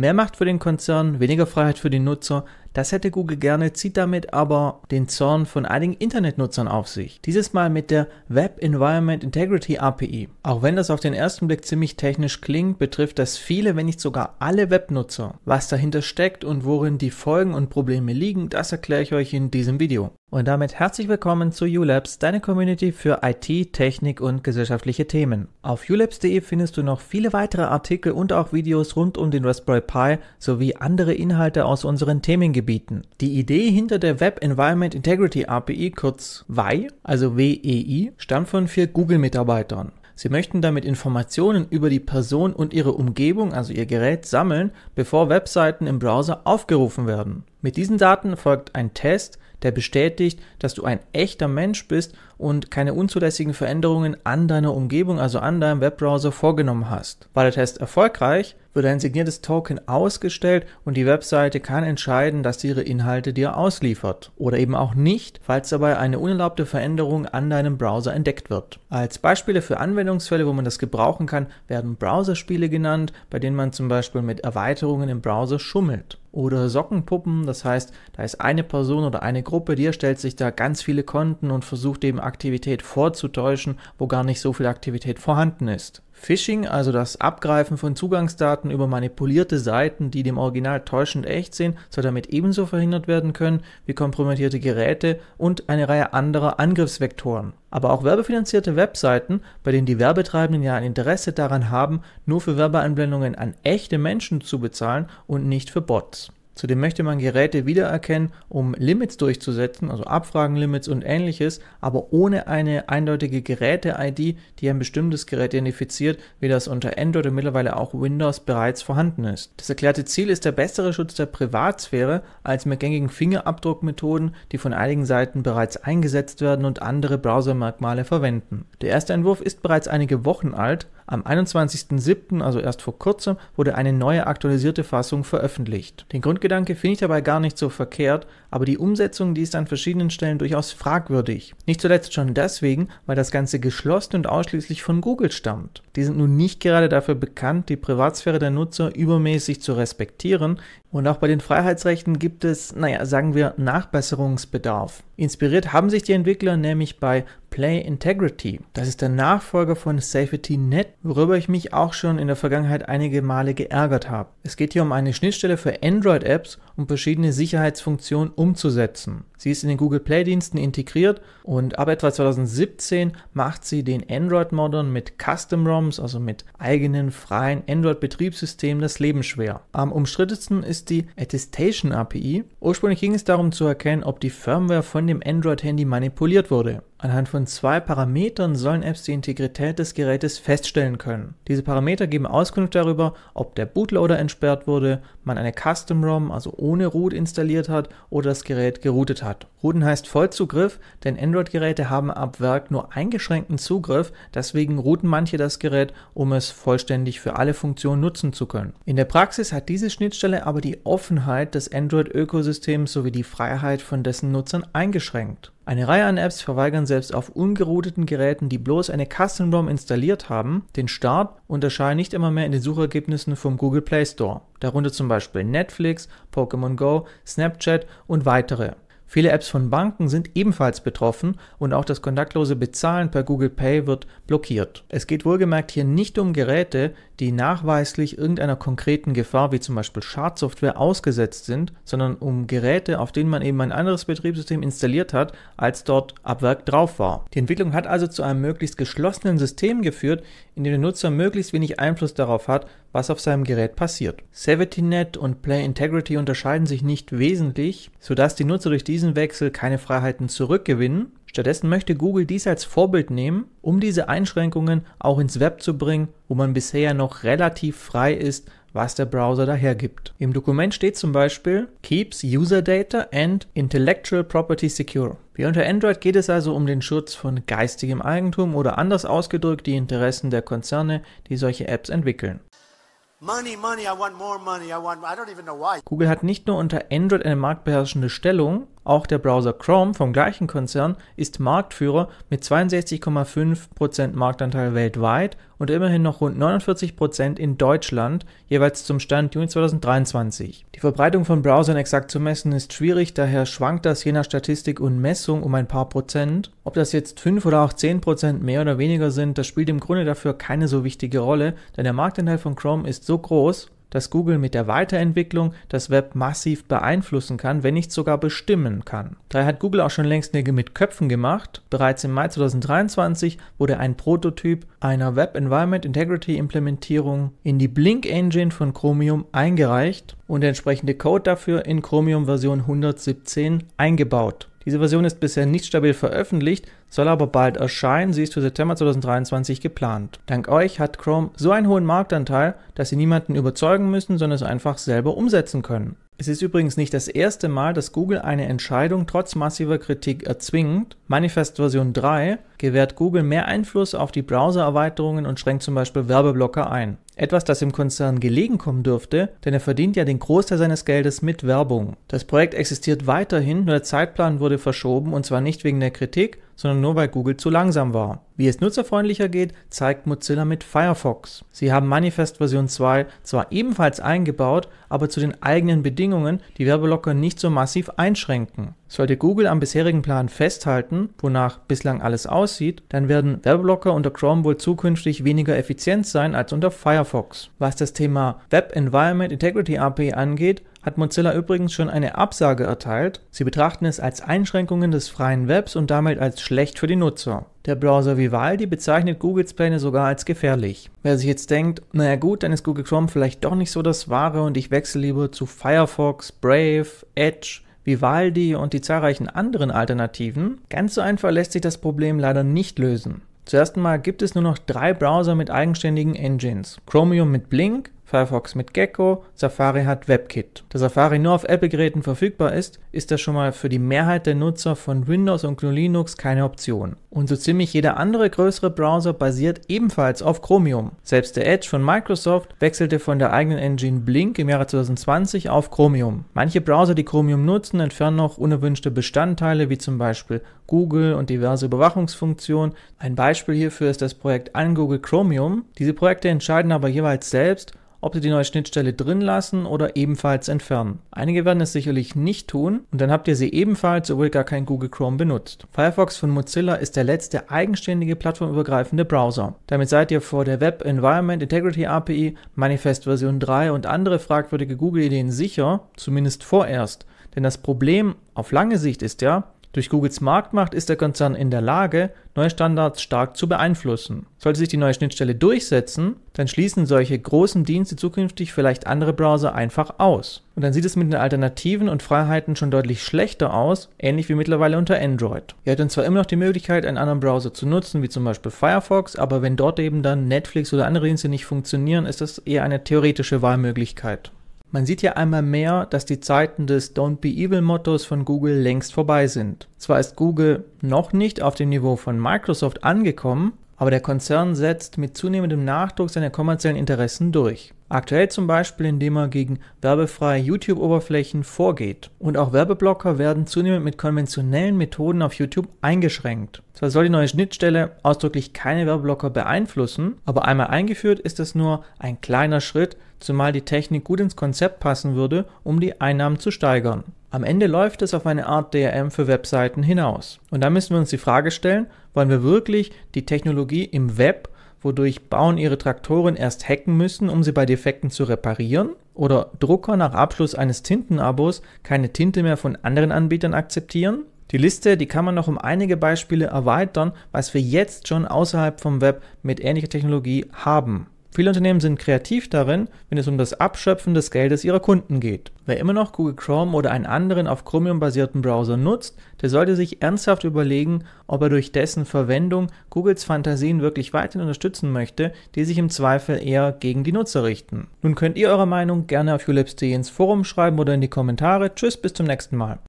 mehr Macht für den Konzern, weniger Freiheit für den Nutzer, das hätte Google gerne, zieht damit aber den Zorn von einigen Internetnutzern auf sich. Dieses Mal mit der Web Environment Integrity API. Auch wenn das auf den ersten Blick ziemlich technisch klingt, betrifft das viele, wenn nicht sogar alle Webnutzer. Was dahinter steckt und worin die Folgen und Probleme liegen, das erkläre ich euch in diesem Video. Und damit herzlich willkommen zu ULabs, deine Community für IT, Technik und gesellschaftliche Themen. Auf ulabs.de findest du noch viele weitere Artikel und auch Videos rund um den Raspberry Pi sowie andere Inhalte aus unseren Themengebieten Gebieten. Die Idee hinter der Web Environment Integrity API, kurz WEI, also WEI, stammt von vier Google-Mitarbeitern. Sie möchten damit Informationen über die Person und ihre Umgebung, also ihr Gerät, sammeln, bevor Webseiten im Browser aufgerufen werden. Mit diesen Daten folgt ein Test, der bestätigt, dass du ein echter Mensch bist und keine unzulässigen Veränderungen an deiner Umgebung, also an deinem Webbrowser vorgenommen hast. War der Test erfolgreich, wird ein signiertes Token ausgestellt und die Webseite kann entscheiden, dass sie ihre Inhalte dir ausliefert oder eben auch nicht, falls dabei eine unerlaubte Veränderung an deinem Browser entdeckt wird. Als Beispiele für Anwendungsfälle, wo man das gebrauchen kann, werden Browserspiele genannt, bei denen man zum Beispiel mit Erweiterungen im Browser schummelt. Oder Sockenpuppen, das heißt, da ist eine Person oder eine Gruppe, die erstellt sich da ganz viele Konten und versucht eben Aktivität vorzutäuschen, wo gar nicht so viel Aktivität vorhanden ist. Phishing, also das Abgreifen von Zugangsdaten über manipulierte Seiten, die dem Original täuschend echt sind, soll damit ebenso verhindert werden können wie kompromittierte Geräte und eine Reihe anderer Angriffsvektoren. Aber auch werbefinanzierte Webseiten, bei denen die Werbetreibenden ja ein Interesse daran haben, nur für Werbeeinblendungen an echte Menschen zu bezahlen und nicht für Bots. Zudem möchte man Geräte wiedererkennen, um Limits durchzusetzen, also Abfragenlimits und ähnliches, aber ohne eine eindeutige Geräte-ID, die ein bestimmtes Gerät identifiziert, wie das unter Android und mittlerweile auch Windows bereits vorhanden ist. Das erklärte Ziel ist der bessere Schutz der Privatsphäre als mit gängigen Fingerabdruckmethoden, die von einigen Seiten bereits eingesetzt werden und andere Browsermerkmale verwenden. Der erste Entwurf ist bereits einige Wochen alt, am 21.07., also erst vor kurzem, wurde eine neue aktualisierte Fassung veröffentlicht. Den Grundgedanke finde ich dabei gar nicht so verkehrt, aber die Umsetzung, die ist an verschiedenen Stellen durchaus fragwürdig. Nicht zuletzt schon deswegen, weil das Ganze geschlossen und ausschließlich von Google stammt. Die sind nun nicht gerade dafür bekannt, die Privatsphäre der Nutzer übermäßig zu respektieren, und auch bei den Freiheitsrechten gibt es, naja, sagen wir, Nachbesserungsbedarf. Inspiriert haben sich die Entwickler nämlich bei Play Integrity. Das ist der Nachfolger von Safety Net, worüber ich mich auch schon in der Vergangenheit einige Male geärgert habe. Es geht hier um eine Schnittstelle für Android-Apps, um verschiedene Sicherheitsfunktionen umzusetzen. Sie ist in den Google Play-Diensten integriert und ab etwa 2017 macht sie den Android-Modern mit Custom-ROMs, also mit eigenen freien Android-Betriebssystemen, das Leben schwer. Am umstrittensten ist die Attestation API. Ursprünglich ging es darum zu erkennen, ob die Firmware von dem Android-Handy manipuliert wurde. Anhand von zwei Parametern sollen Apps die Integrität des Gerätes feststellen können. Diese Parameter geben Auskunft darüber, ob der Bootloader entsperrt wurde, man eine Custom-ROM, also ohne Root installiert hat oder das Gerät geroutet hat hat. Routen heißt Vollzugriff, denn Android-Geräte haben ab Werk nur eingeschränkten Zugriff, deswegen routen manche das Gerät, um es vollständig für alle Funktionen nutzen zu können. In der Praxis hat diese Schnittstelle aber die Offenheit des Android-Ökosystems sowie die Freiheit von dessen Nutzern eingeschränkt. Eine Reihe an Apps verweigern selbst auf ungerouteten Geräten, die bloß eine Custom ROM installiert haben, den Start und erscheinen nicht immer mehr in den Suchergebnissen vom Google Play Store. Darunter zum Beispiel Netflix, Pokémon Go, Snapchat und weitere. Viele Apps von Banken sind ebenfalls betroffen und auch das kontaktlose Bezahlen per Google Pay wird blockiert. Es geht wohlgemerkt hier nicht um Geräte, die nachweislich irgendeiner konkreten Gefahr wie zum Beispiel Schadsoftware ausgesetzt sind, sondern um Geräte, auf denen man eben ein anderes Betriebssystem installiert hat, als dort ab Werk drauf war. Die Entwicklung hat also zu einem möglichst geschlossenen System geführt, in dem der Nutzer möglichst wenig Einfluss darauf hat, was auf seinem Gerät passiert. SavityNet und Play Integrity unterscheiden sich nicht wesentlich, sodass die Nutzer durch diesen Wechsel keine Freiheiten zurückgewinnen, Stattdessen möchte Google dies als Vorbild nehmen, um diese Einschränkungen auch ins Web zu bringen, wo man bisher noch relativ frei ist, was der Browser dahergibt. Im Dokument steht zum Beispiel Keeps User Data and Intellectual Property Secure. Wie unter Android geht es also um den Schutz von geistigem Eigentum oder anders ausgedrückt die Interessen der Konzerne, die solche Apps entwickeln. Google hat nicht nur unter Android eine marktbeherrschende Stellung, auch der Browser Chrome vom gleichen Konzern ist Marktführer mit 62,5% Marktanteil weltweit und immerhin noch rund 49% in Deutschland, jeweils zum Stand Juni 2023. Die Verbreitung von Browsern exakt zu messen ist schwierig, daher schwankt das je nach Statistik und Messung um ein paar Prozent. Ob das jetzt 5 oder auch 10% mehr oder weniger sind, das spielt im Grunde dafür keine so wichtige Rolle, denn der Marktanteil von Chrome ist so groß dass Google mit der Weiterentwicklung das Web massiv beeinflussen kann, wenn nicht sogar bestimmen kann. Daher hat Google auch schon längst Nägel mit Köpfen gemacht. Bereits im Mai 2023 wurde ein Prototyp einer Web Environment Integrity Implementierung in die Blink Engine von Chromium eingereicht und der entsprechende Code dafür in Chromium Version 117 eingebaut. Diese Version ist bisher nicht stabil veröffentlicht, soll aber bald erscheinen. Sie ist für September 2023 geplant. Dank euch hat Chrome so einen hohen Marktanteil, dass sie niemanden überzeugen müssen, sondern es einfach selber umsetzen können. Es ist übrigens nicht das erste Mal, dass Google eine Entscheidung trotz massiver Kritik erzwingt. Manifest Version 3 gewährt Google mehr Einfluss auf die Browser-Erweiterungen und schränkt zum Beispiel Werbeblocker ein. Etwas, das dem Konzern gelegen kommen dürfte, denn er verdient ja den Großteil seines Geldes mit Werbung. Das Projekt existiert weiterhin, nur der Zeitplan wurde verschoben und zwar nicht wegen der Kritik, sondern nur weil Google zu langsam war. Wie es nutzerfreundlicher geht, zeigt Mozilla mit Firefox. Sie haben Manifest Version 2 zwar ebenfalls eingebaut, aber zu den eigenen Bedingungen, die Werbeblocker nicht so massiv einschränken. Sollte Google am bisherigen Plan festhalten, wonach bislang alles aussieht, aussieht, dann werden Werbeblocker unter Chrome wohl zukünftig weniger effizient sein als unter Firefox. Was das Thema Web Environment Integrity API angeht, hat Mozilla übrigens schon eine Absage erteilt. Sie betrachten es als Einschränkungen des freien Webs und damit als schlecht für die Nutzer. Der Browser Vivaldi bezeichnet Googles Pläne sogar als gefährlich. Wer sich jetzt denkt, naja gut, dann ist Google Chrome vielleicht doch nicht so das Wahre und ich wechsle lieber zu Firefox, Brave, Edge, Vivaldi und die zahlreichen anderen Alternativen, ganz so einfach lässt sich das Problem leider nicht lösen. Zuerst einmal gibt es nur noch drei Browser mit eigenständigen Engines. Chromium mit Blink, Firefox mit Gecko, Safari hat WebKit. Da Safari nur auf Apple-Geräten verfügbar ist, ist das schon mal für die Mehrheit der Nutzer von Windows und GNU Linux keine Option. Und so ziemlich jeder andere größere Browser basiert ebenfalls auf Chromium. Selbst der Edge von Microsoft wechselte von der eigenen Engine Blink im Jahre 2020 auf Chromium. Manche Browser, die Chromium nutzen, entfernen noch unerwünschte Bestandteile wie zum Beispiel Google und diverse Überwachungsfunktionen. Ein Beispiel hierfür ist das Projekt Angoogle Chromium. Diese Projekte entscheiden aber jeweils selbst, ob sie die neue Schnittstelle drin lassen oder ebenfalls entfernen. Einige werden es sicherlich nicht tun und dann habt ihr sie ebenfalls, obwohl gar kein Google Chrome benutzt. Firefox von Mozilla ist der letzte eigenständige plattformübergreifende Browser. Damit seid ihr vor der Web Environment Integrity API, Manifest Version 3 und andere fragwürdige Google-Ideen sicher, zumindest vorerst. Denn das Problem auf lange Sicht ist ja, durch Googles Marktmacht ist der Konzern in der Lage, neue Standards stark zu beeinflussen. Sollte sich die neue Schnittstelle durchsetzen, dann schließen solche großen Dienste zukünftig vielleicht andere Browser einfach aus. Und dann sieht es mit den Alternativen und Freiheiten schon deutlich schlechter aus, ähnlich wie mittlerweile unter Android. Ihr hättet zwar immer noch die Möglichkeit, einen anderen Browser zu nutzen, wie zum Beispiel Firefox, aber wenn dort eben dann Netflix oder andere Dienste nicht funktionieren, ist das eher eine theoretische Wahlmöglichkeit. Man sieht hier einmal mehr, dass die Zeiten des Don't Be Evil Mottos von Google längst vorbei sind. Zwar ist Google noch nicht auf dem Niveau von Microsoft angekommen, aber der Konzern setzt mit zunehmendem Nachdruck seine kommerziellen Interessen durch. Aktuell zum Beispiel, indem er gegen werbefreie YouTube-Oberflächen vorgeht. Und auch Werbeblocker werden zunehmend mit konventionellen Methoden auf YouTube eingeschränkt. Zwar soll die neue Schnittstelle ausdrücklich keine Werbeblocker beeinflussen, aber einmal eingeführt ist es nur ein kleiner Schritt, zumal die Technik gut ins Konzept passen würde, um die Einnahmen zu steigern. Am Ende läuft es auf eine Art DRM für Webseiten hinaus. Und da müssen wir uns die Frage stellen, wollen wir wirklich die Technologie im Web wodurch Bauern ihre Traktoren erst hacken müssen, um sie bei Defekten zu reparieren, oder Drucker nach Abschluss eines Tintenabos keine Tinte mehr von anderen Anbietern akzeptieren. Die Liste, die kann man noch um einige Beispiele erweitern, was wir jetzt schon außerhalb vom Web mit ähnlicher Technologie haben. Viele Unternehmen sind kreativ darin, wenn es um das Abschöpfen des Geldes ihrer Kunden geht. Wer immer noch Google Chrome oder einen anderen auf Chromium-basierten Browser nutzt, der sollte sich ernsthaft überlegen, ob er durch dessen Verwendung Googles Fantasien wirklich weiterhin unterstützen möchte, die sich im Zweifel eher gegen die Nutzer richten. Nun könnt ihr eure Meinung gerne auf ulips.de ins Forum schreiben oder in die Kommentare. Tschüss, bis zum nächsten Mal.